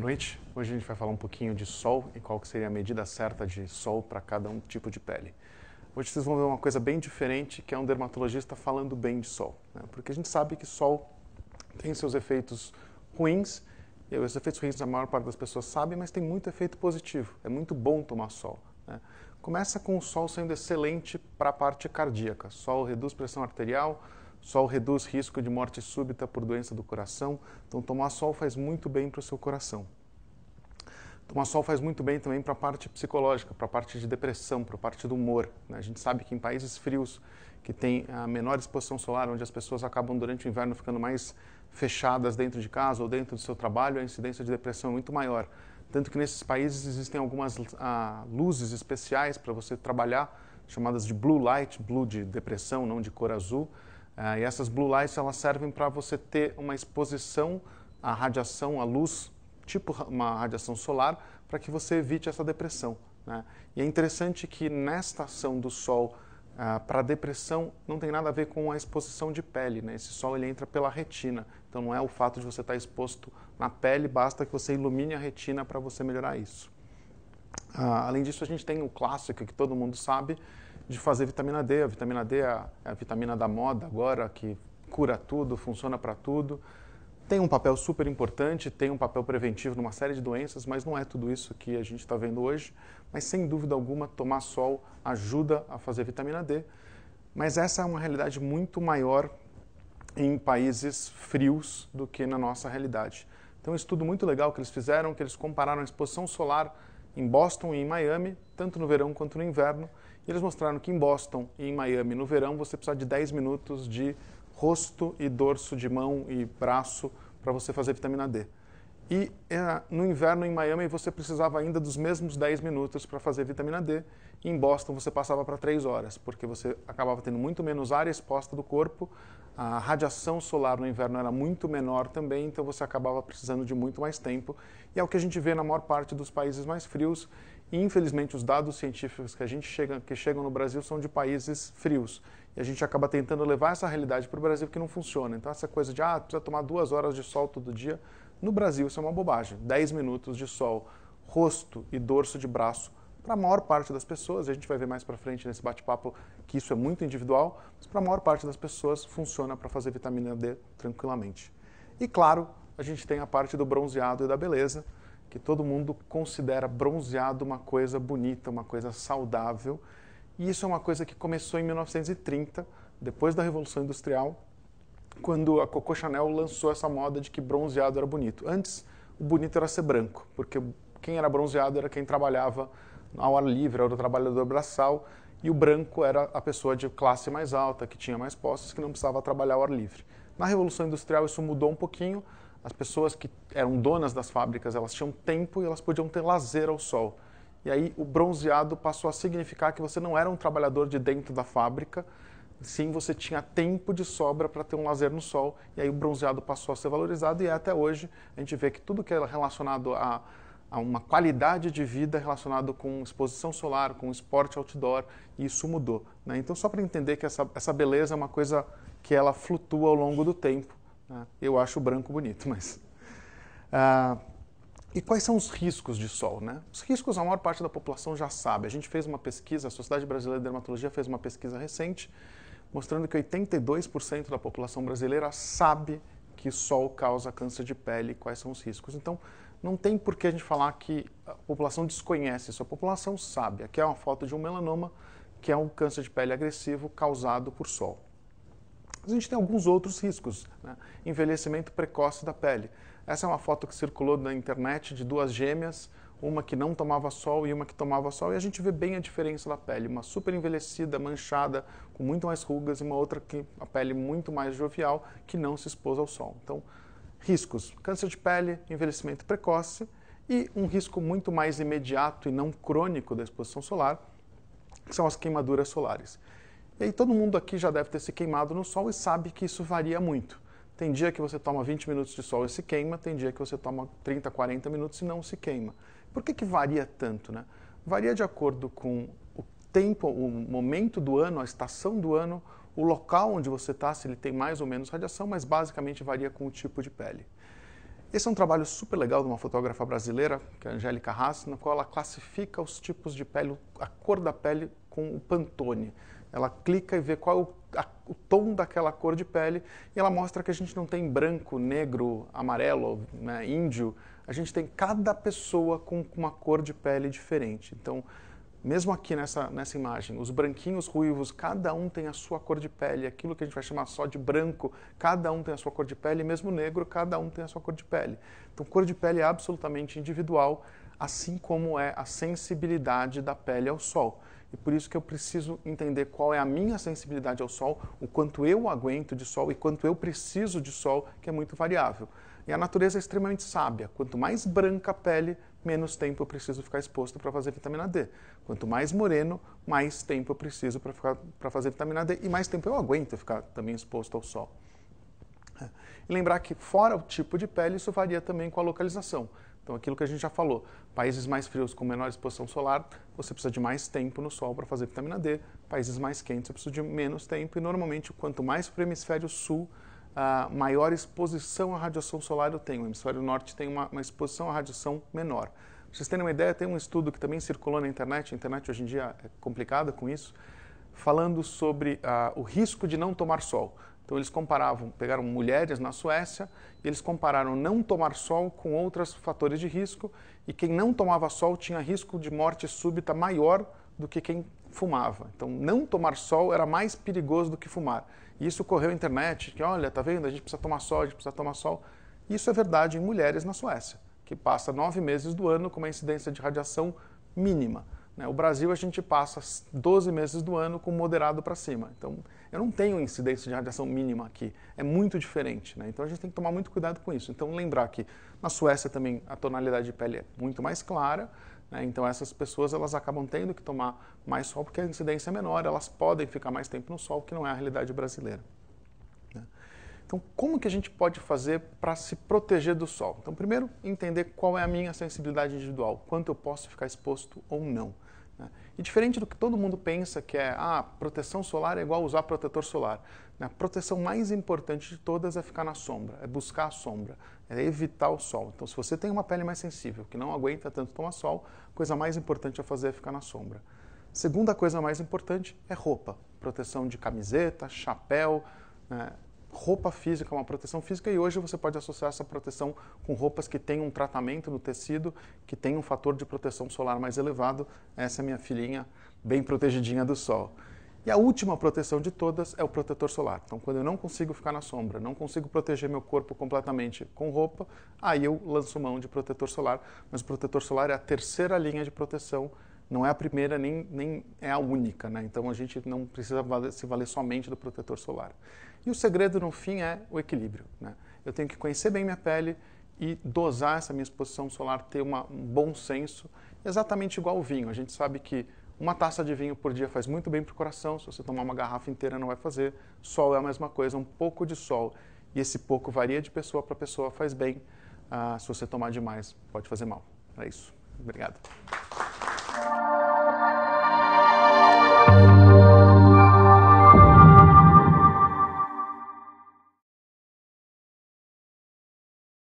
Boa noite. Hoje a gente vai falar um pouquinho de sol e qual que seria a medida certa de sol para cada um tipo de pele. Hoje vocês vão ver uma coisa bem diferente, que é um dermatologista falando bem de sol, né? porque a gente sabe que sol tem seus efeitos ruins. E os efeitos ruins a maior parte das pessoas sabe, mas tem muito efeito positivo. É muito bom tomar sol. Né? Começa com o sol sendo excelente para a parte cardíaca. Sol reduz pressão arterial, Sol reduz risco de morte súbita por doença do coração, então tomar sol faz muito bem para o seu coração. Tomar sol faz muito bem também para a parte psicológica, para a parte de depressão, para a parte do humor. Né? A gente sabe que em países frios, que tem a menor exposição solar, onde as pessoas acabam durante o inverno ficando mais fechadas dentro de casa ou dentro do seu trabalho, a incidência de depressão é muito maior. Tanto que nesses países existem algumas ah, luzes especiais para você trabalhar, chamadas de blue light, blue de depressão, não de cor azul, ah, e essas blue lights elas servem para você ter uma exposição à radiação, à luz, tipo uma radiação solar, para que você evite essa depressão. Né? E é interessante que nesta ação do Sol ah, para depressão não tem nada a ver com a exposição de pele. Né? Esse Sol ele entra pela retina, então não é o fato de você estar tá exposto na pele, basta que você ilumine a retina para você melhorar isso. Ah, além disso, a gente tem o clássico que todo mundo sabe, de fazer vitamina D. A vitamina D é a, é a vitamina da moda agora, que cura tudo, funciona para tudo. Tem um papel super importante, tem um papel preventivo numa série de doenças, mas não é tudo isso que a gente está vendo hoje. Mas sem dúvida alguma, tomar sol ajuda a fazer vitamina D. Mas essa é uma realidade muito maior em países frios do que na nossa realidade. Então, um estudo muito legal que eles fizeram, que eles compararam a exposição solar em Boston e em Miami, tanto no verão quanto no inverno, eles mostraram que em Boston e em Miami, no verão, você precisa de 10 minutos de rosto e dorso de mão e braço para você fazer vitamina D. E é, no inverno em Miami você precisava ainda dos mesmos 10 minutos para fazer vitamina D. E em Boston você passava para 3 horas, porque você acabava tendo muito menos área exposta do corpo. A radiação solar no inverno era muito menor também, então você acabava precisando de muito mais tempo. E é o que a gente vê na maior parte dos países mais frios infelizmente, os dados científicos que a gente chega, que chegam no Brasil são de países frios. E a gente acaba tentando levar essa realidade para o Brasil que não funciona. Então, essa coisa de, ah, precisa tomar duas horas de sol todo dia, no Brasil isso é uma bobagem. Dez minutos de sol, rosto e dorso de braço para a maior parte das pessoas, a gente vai ver mais para frente nesse bate-papo que isso é muito individual, mas para a maior parte das pessoas funciona para fazer vitamina D tranquilamente. E claro, a gente tem a parte do bronzeado e da beleza, que todo mundo considera bronzeado uma coisa bonita, uma coisa saudável. E isso é uma coisa que começou em 1930, depois da Revolução Industrial, quando a Coco Chanel lançou essa moda de que bronzeado era bonito. Antes, o bonito era ser branco, porque quem era bronzeado era quem trabalhava ao ar livre, era o trabalhador braçal, e o branco era a pessoa de classe mais alta, que tinha mais posses, que não precisava trabalhar ao ar livre. Na Revolução Industrial isso mudou um pouquinho, as pessoas que eram donas das fábricas, elas tinham tempo e elas podiam ter lazer ao sol. E aí o bronzeado passou a significar que você não era um trabalhador de dentro da fábrica, sim você tinha tempo de sobra para ter um lazer no sol. E aí o bronzeado passou a ser valorizado e é até hoje a gente vê que tudo que é relacionado a, a uma qualidade de vida relacionado com exposição solar, com esporte outdoor, isso mudou. Né? Então só para entender que essa, essa beleza é uma coisa que ela flutua ao longo do tempo né? Eu acho o branco bonito, mas. Ah, e quais são os riscos de sol? Né? Os riscos a maior parte da população já sabe. A gente fez uma pesquisa, a Sociedade Brasileira de Dermatologia fez uma pesquisa recente mostrando que 82% da população brasileira sabe que sol causa câncer de pele e quais são os riscos. Então, não tem por que a gente falar que a população desconhece isso, a população sabe. Aqui é uma foto de um melanoma, que é um câncer de pele agressivo causado por sol a gente tem alguns outros riscos. Né? Envelhecimento precoce da pele. Essa é uma foto que circulou na internet de duas gêmeas, uma que não tomava sol e uma que tomava sol, e a gente vê bem a diferença da pele. Uma super envelhecida, manchada, com muito mais rugas, e uma outra que a pele muito mais jovial, que não se expôs ao sol. Então, riscos: câncer de pele, envelhecimento precoce e um risco muito mais imediato e não crônico da exposição solar, que são as queimaduras solares. E aí todo mundo aqui já deve ter se queimado no sol e sabe que isso varia muito. Tem dia que você toma 20 minutos de sol e se queima, tem dia que você toma 30, 40 minutos e não se queima. Por que, que varia tanto? Né? Varia de acordo com o tempo, o momento do ano, a estação do ano, o local onde você está, se ele tem mais ou menos radiação, mas basicamente varia com o tipo de pele. Esse é um trabalho super legal de uma fotógrafa brasileira, que é a Angélica Haas, na qual ela classifica os tipos de pele, a cor da pele com o Pantone. Ela clica e vê qual é o, a, o tom daquela cor de pele e ela mostra que a gente não tem branco, negro, amarelo, né, índio. A gente tem cada pessoa com, uma cor de pele diferente. Então, mesmo aqui nessa, nessa imagem, os branquinhos, ruivos, cada um tem a sua cor de pele, aquilo que a gente vai chamar só de branco, cada um tem a sua cor de pele, mesmo negro, cada um tem a sua cor de pele. Então, cor de pele é absolutamente individual, assim como é a sensibilidade da pele ao sol e por isso que eu preciso entender qual é a minha sensibilidade ao sol, o quanto eu aguento de sol e quanto eu preciso de sol, que é muito variável. E a natureza é extremamente sábia. Quanto mais branca a pele, menos tempo eu preciso ficar exposto para fazer vitamina D. Quanto mais moreno, mais tempo eu preciso para fazer vitamina D e mais tempo eu aguento ficar também exposto ao sol. E lembrar que, fora o tipo de pele, isso varia também com a localização. Então, aquilo que a gente já falou, países mais frios com menor exposição solar, você precisa de mais tempo no sol para fazer vitamina D, países mais quentes, você precisa de menos tempo, e normalmente, quanto mais para o hemisfério sul, uh, maior exposição à radiação solar eu tenho. O hemisfério norte tem uma, uma exposição à radiação menor. Pra vocês terem uma ideia, tem um estudo que também circulou na internet, a internet hoje em dia é complicada com isso, falando sobre uh, o risco de não tomar sol. Então eles comparavam, pegaram mulheres na Suécia e eles compararam não tomar sol com outros fatores de risco e quem não tomava sol tinha risco de morte súbita maior do que quem fumava. Então não tomar sol era mais perigoso do que fumar. E isso correu na internet, que olha, tá vendo, a gente precisa tomar sol, a gente precisa tomar sol. Isso é verdade em mulheres na Suécia, que passa nove meses do ano com uma incidência de radiação mínima. Né? O Brasil, a gente passa 12 meses do ano com moderado para cima. Então, eu não tenho incidência de radiação mínima aqui. É muito diferente. Né? Então, a gente tem que tomar muito cuidado com isso. Então, lembrar que na Suécia também a tonalidade de pele é muito mais clara. Né? Então, essas pessoas elas acabam tendo que tomar mais sol porque a incidência é menor. Elas podem ficar mais tempo no sol, que não é a realidade brasileira. Né? Então, como que a gente pode fazer para se proteger do sol? Então, primeiro, entender qual é a minha sensibilidade individual, quanto eu posso ficar exposto ou não. Né? E diferente do que todo mundo pensa, que é ah, proteção solar é igual usar protetor solar. Né? A proteção mais importante de todas é ficar na sombra, é buscar a sombra, é evitar o sol. Então, se você tem uma pele mais sensível, que não aguenta tanto tomar sol, a coisa mais importante a fazer é ficar na sombra. Segunda coisa mais importante é roupa, proteção de camiseta, chapéu, né? roupa física, uma proteção física, e hoje você pode associar essa proteção com roupas que têm um tratamento no tecido, que tem um fator de proteção solar mais elevado. Essa é minha filhinha, bem protegidinha do sol. E a última proteção de todas é o protetor solar. Então, quando eu não consigo ficar na sombra, não consigo proteger meu corpo completamente com roupa, aí eu lanço mão de protetor solar. Mas o protetor solar é a terceira linha de proteção, não é a primeira nem, nem é a única. Né? Então, a gente não precisa se valer somente do protetor solar. E o segredo, no fim, é o equilíbrio. Né? Eu tenho que conhecer bem minha pele e dosar essa minha exposição solar, ter uma, um bom senso, exatamente igual ao vinho. A gente sabe que uma taça de vinho por dia faz muito bem para o coração, se você tomar uma garrafa inteira não vai fazer. Sol é a mesma coisa, um pouco de sol. E esse pouco varia de pessoa para pessoa, faz bem. Ah, se você tomar demais, pode fazer mal. É isso. Obrigado.